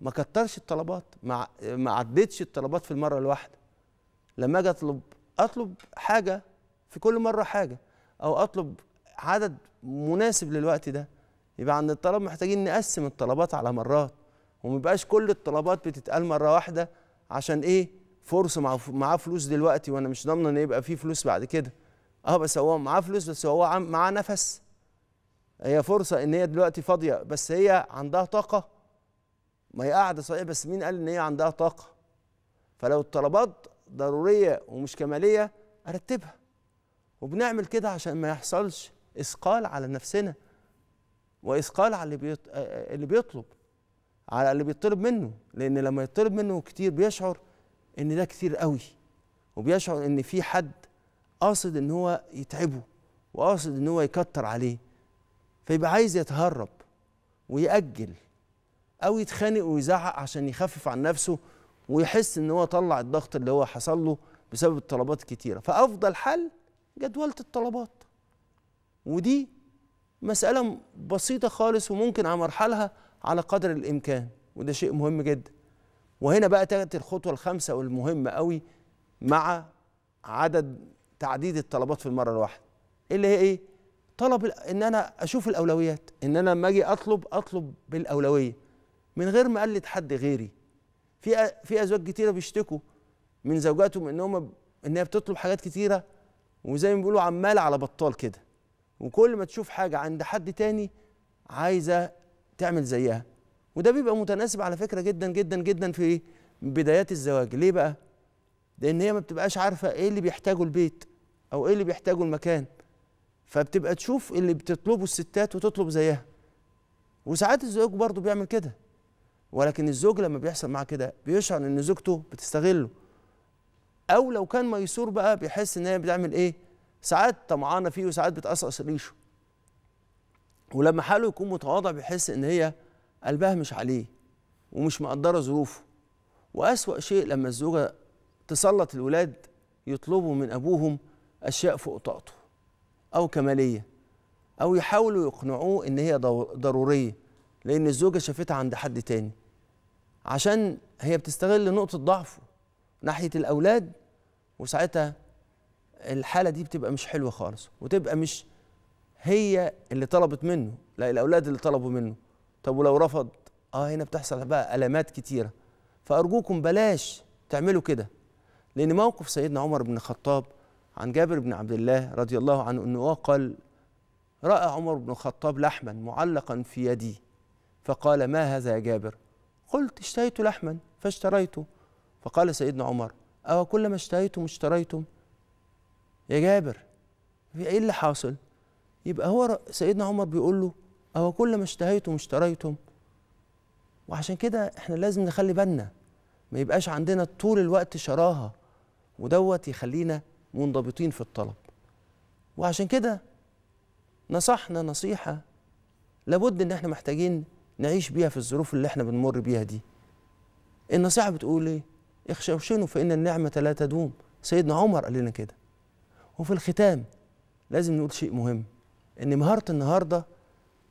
ما كترش الطلبات ما عدتش الطلبات في المره الواحده لما اجي اطلب اطلب حاجه في كل مره حاجه او اطلب عدد مناسب للوقت ده يبقى عند الطلب محتاجين نقسم الطلبات على مرات وما يبقاش كل الطلبات بتتقال مره واحده عشان ايه فرصه معاه فلوس دلوقتي وانا مش ضامنه ان يبقى فيه فلوس بعد كده اه بس هو معاه فلوس بس هو معاه نفس هي فرصه ان هي دلوقتي فاضيه بس هي عندها طاقه ما هي قاعده صحيح بس مين قال ان هي عندها طاقه فلو الطلبات ضروريه ومش كماليه ارتبها وبنعمل كده عشان ما يحصلش اثقال على نفسنا واثقال على اللي بيط... اللي بيطلب على اللي بيطلب منه لان لما يطلب منه كتير بيشعر ان ده كتير قوي وبيشعر ان في حد قاصد ان هو يتعبه وقاصد ان هو يكتر عليه فيبقى عايز يتهرب ويأجل او يتخانق ويزعق عشان يخفف عن نفسه ويحس ان هو طلع الضغط اللي هو حصل له بسبب الطلبات الكتيره فافضل حل جدوله الطلبات ودي مساله بسيطه خالص وممكن على مرحلها على قدر الامكان وده شيء مهم جدا وهنا بقى تاتي الخطوه الخامسه والمهمه قوي مع عدد تعديد الطلبات في المره الواحده اللي هي ايه طلب ان انا اشوف الاولويات ان انا لما اجي اطلب اطلب بالاولويه من غير ما اقلد حد غيري في في ازواج كتيره بيشتكوا من زوجاتهم ان هم ان هي بتطلب حاجات كتيره وزي ما بيقولوا عمال على بطال كده وكل ما تشوف حاجه عند حد تاني عايزه تعمل زيها وده بيبقى متناسب على فكره جدا جدا جدا في بدايات الزواج ليه بقى لان هي ما بتبقاش عارفه ايه اللي بيحتاجه البيت او ايه اللي بيحتاجه المكان فبتبقى تشوف اللي بتطلبه الستات وتطلب زيها وساعات الزواج برضه بيعمل كده ولكن الزوج لما بيحصل معاه كده بيشعر ان زوجته بتستغله او لو كان ميسور بقى بيحس ان هي بتعمل ايه ساعات طمعانه فيه وساعات بتقصقص ريشه ولما حاله يكون متواضع بيحس ان هي قلبها مش عليه ومش مقدره ظروفه واسوا شيء لما الزوجه تسلط الولاد يطلبوا من ابوهم اشياء فوق طاقته او كماليه او يحاولوا يقنعوه ان هي ضروريه لان الزوجه شافتها عند حد تاني عشان هي بتستغل نقطة ضعفه ناحية الأولاد وساعتها الحالة دي بتبقى مش حلوة خالص وتبقى مش هي اللي طلبت منه لا الأولاد اللي طلبوا منه طب ولو رفض اه هنا بتحصل بقى ألامات كتيرة فأرجوكم بلاش تعملوا كده لأن موقف سيدنا عمر بن الخطاب عن جابر بن عبد الله رضي الله عنه أنه قال رأى عمر بن الخطاب لحما معلقا في يدي فقال ما هذا يا جابر قلت اشتهيت لحما فاشتريته فقال سيدنا عمر أو ما اشتهيتم اشتريتم يا جابر إيه اللي حاصل يبقى هو سيدنا عمر بيقول له أو كل ما اشتهيتم اشتريتم وعشان كده احنا لازم نخلي بالنا ما يبقاش عندنا طول الوقت شراهة ودوت يخلينا منضبطين في الطلب وعشان كده نصحنا نصيحة لابد ان احنا محتاجين نعيش بيها في الظروف اللي احنا بنمر بيها دي النصيحة بتقول ايه اخشوشنوا فإن النعمة لا تدوم سيدنا عمر قال لنا كده وفي الختام لازم نقول شيء مهم ان مهارة النهاردة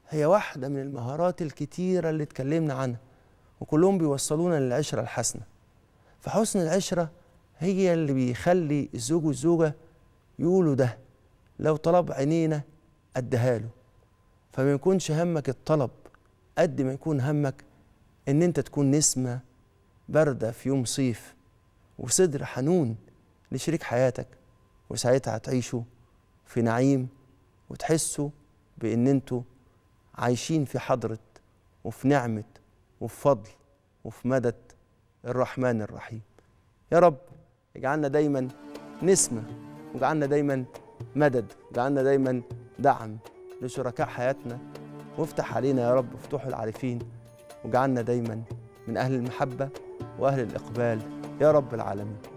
هي واحدة من المهارات الكتيرة اللي اتكلمنا عنها وكلهم بيوصلونا للعشرة الحسنة فحسن العشرة هي اللي بيخلي الزوج والزوجة يقولوا ده لو طلب عينينا أدهاله له فما يكونش همك الطلب قد ما يكون همك ان انت تكون نسمه بارده في يوم صيف وصدر حنون لشريك حياتك وساعتها هتعيشوا في نعيم وتحسوا بان انتوا عايشين في حضره وفي نعمه وفي فضل وفي مدد الرحمن الرحيم يا رب اجعلنا دايما نسمه واجعلنا دايما مدد واجعلنا دايما دعم لشركاء حياتنا وافتح علينا يا رب فتوح العارفين واجعلنا دايما من أهل المحبة وأهل الإقبال يا رب العالمين